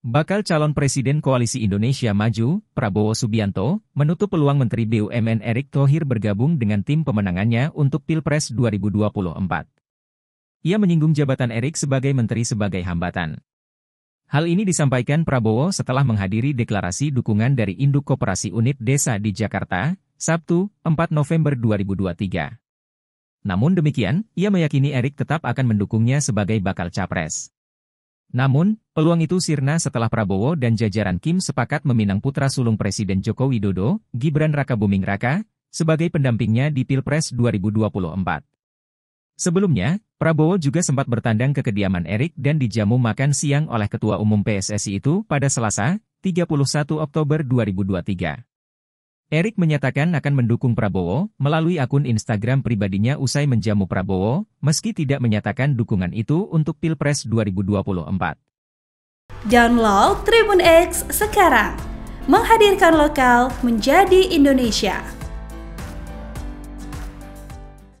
Bakal calon Presiden Koalisi Indonesia Maju, Prabowo Subianto, menutup peluang Menteri BUMN Erick Thohir bergabung dengan tim pemenangannya untuk Pilpres 2024. Ia menyinggung jabatan Erick sebagai Menteri sebagai hambatan. Hal ini disampaikan Prabowo setelah menghadiri deklarasi dukungan dari Induk Koperasi Unit Desa di Jakarta, Sabtu, 4 November 2023. Namun demikian, ia meyakini Erick tetap akan mendukungnya sebagai bakal capres. Namun, peluang itu sirna setelah Prabowo dan jajaran Kim sepakat meminang putra sulung Presiden Joko Widodo, Gibran Rakabuming Raka, sebagai pendampingnya di Pilpres 2024. Sebelumnya, Prabowo juga sempat bertandang ke kediaman Erik dan dijamu makan siang oleh Ketua Umum PSSI itu pada Selasa, 31 Oktober 2023. Erik menyatakan akan mendukung Prabowo melalui akun Instagram pribadinya usai menjamu Prabowo, meski tidak menyatakan dukungan itu untuk Pilpres 2024. Download Tribun X sekarang, menghadirkan lokal menjadi Indonesia.